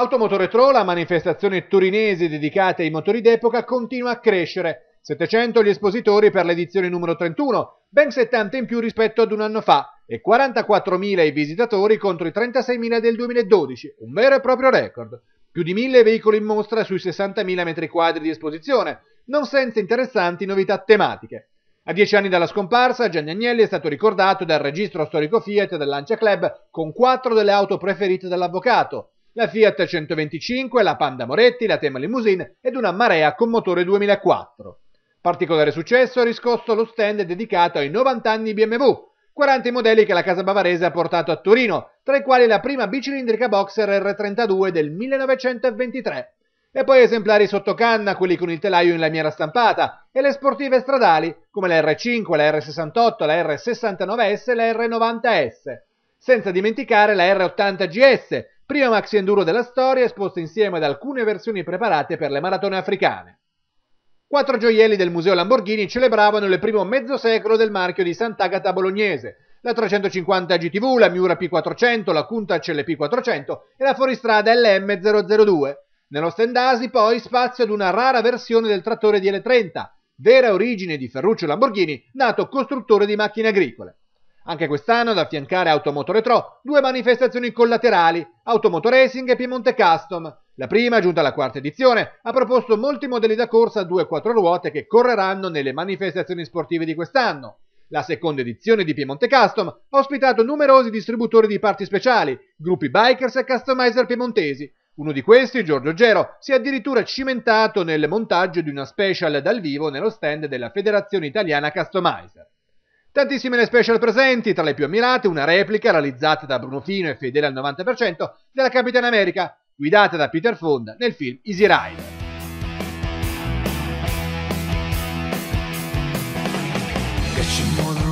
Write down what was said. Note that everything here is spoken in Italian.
Automotore Pro, la manifestazione torinese dedicata ai motori d'epoca, continua a crescere. 700 gli espositori per l'edizione numero 31, ben 70 in più rispetto ad un anno fa, e 44.000 i visitatori contro i 36.000 del 2012, un vero e proprio record. Più di 1.000 veicoli in mostra sui 60.000 metri quadri di esposizione, non senza interessanti novità tematiche. A dieci anni dalla scomparsa, Gianni Agnelli è stato ricordato dal registro storico Fiat del Lancia Club con quattro delle auto preferite dell'avvocato, la Fiat 125, la Panda Moretti, la Tema Limousine ed una Marea con motore 2004. Particolare successo ha riscosso lo stand dedicato ai 90 anni BMW, 40 modelli che la casa bavarese ha portato a Torino, tra i quali la prima bicilindrica boxer R32 del 1923. E poi esemplari sotto canna, quelli con il telaio in lamiera stampata, e le sportive stradali, come la R5, la R68, la R69S e la R90S. Senza dimenticare la R80GS, prima maxi enduro della storia esposta insieme ad alcune versioni preparate per le maratone africane. Quattro gioielli del Museo Lamborghini celebravano il primo mezzo secolo del marchio di Sant'Agata bolognese, la 350 GTV, la Miura P400, la Kunta CLP400 e la fuoristrada LM002. Nello Stendasi poi spazio ad una rara versione del trattore dl 30 vera origine di Ferruccio Lamborghini, nato costruttore di macchine agricole. Anche quest'anno ad affiancare Automotore Tro due manifestazioni collaterali, Automoto Racing e Piemonte Custom. La prima, giunta alla quarta edizione, ha proposto molti modelli da corsa a due e quattro ruote che correranno nelle manifestazioni sportive di quest'anno. La seconda edizione di Piemonte Custom ha ospitato numerosi distributori di parti speciali, gruppi bikers e customizer piemontesi. Uno di questi, Giorgio Gero, si è addirittura cimentato nel montaggio di una special dal vivo nello stand della Federazione Italiana Customizer. Tantissime le special presenti, tra le più ammirate una replica realizzata da Bruno Fino e fedele al 90% della Capitan America, guidata da Peter Fonda nel film Easy Rider. Get you more